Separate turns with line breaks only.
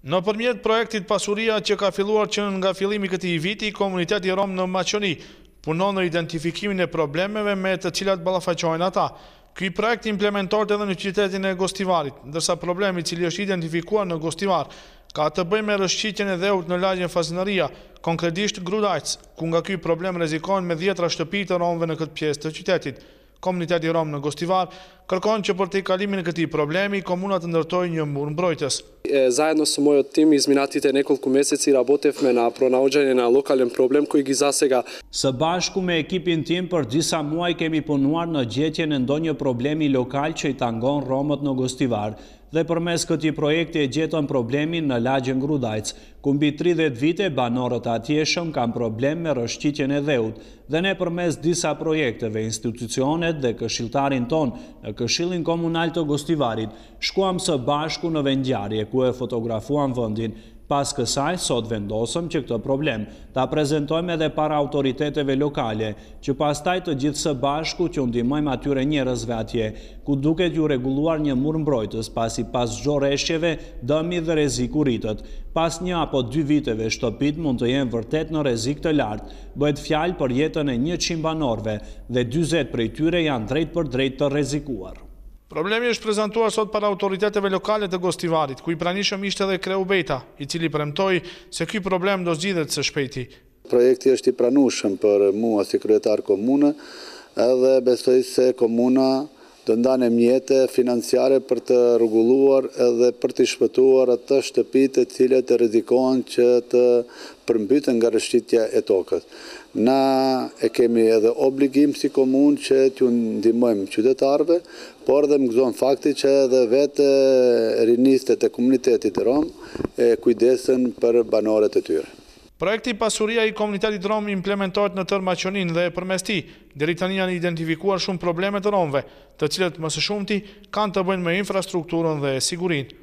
Në përmjet projektit pasuria që ka filluar që nga filimi këti i viti, komuniteti Rom në Maqoni punon në identifikimin e problemeve me të cilat balafajqojnë ata. Ky projekt implementohet edhe në qytetin e Gostivarit, ndërsa problemi cili është identifikuar në Gostivar ka të bëj me rëshqitjen e dheut në lagjën Fazinëria, konkretisht Grudajc, ku nga ky problem rezikon me djetra shtëpi të Romëve në këtë pjesë të qytetit. Komuniteti Rom në Gostivar kërkon që për të i kalimin këti problemi, komunat ndërtoj një mbrojtës
zajedno së mojot tim izminatit e nekull kumeset si rabotef me na pronaugjën na lokalen problem ku i zasega.
Së bashku me ekipin tim për disa muaj kemi punuar në gjetjen e ndonjë problemi lokal që i tangon romët në Gostivarë dhe përmes këti projekti e gjeton problemin në lagjën grudajc, kumbi 30 vite banorët atjeshëm kam problem me rëshqitjen e dheut dhe ne përmes disa projekteve, institucionet dhe këshiltarin ton në këshilin komunal të gostivarit, shkuam së bashku në vendjarje ku e fotografuam vëndin Pas kësaj, sot vendosëm që këtë problem ta prezentojmë edhe para autoriteteve lokale, që pas taj të gjithë së bashku që undimojmë atyre njërës atje, ku duket ju reguluar një mur mbrojtës pas i pas gjoreshjeve dëmi dhe reziku rritët. Pas një apo dy viteve shtopit mund të jenë vërtet në rezik të lartë, bëhet fjalë për jetën e një qimbanorve dhe 20 prej tyre janë drejt për drejt të rezikuarë. Problemi është prezentuar sot për autoriteteve lokale të
Gostivarit, ku i pranishëm ishte dhe kreu bejta, i cili premtoj se këj problem do zgjidhet së shpejti.
Projekti është i pranushëm për mua si kryetar komunë, edhe besoj se komuna të ndane mjete financiare për të rëgulluar edhe për të shpëtuar atë shtëpit e cilë të redikohen që të përmbytën nga rështitja e tokët. Na e kemi edhe obligim si komun që t'ju ndimojmë qytetarve, por dhe më gëzon fakti që edhe vetë rinistët e komunitetit e romë kujdesën për banorët e tyre.
Projekti pasuria i komunitetit rom implementojt në tërë maqonin dhe përmesti, diri të njën identifikuar shumë problemet rëmve, të cilët mësë shumëti kanë të bëjnë me infrastrukturën dhe sigurinë.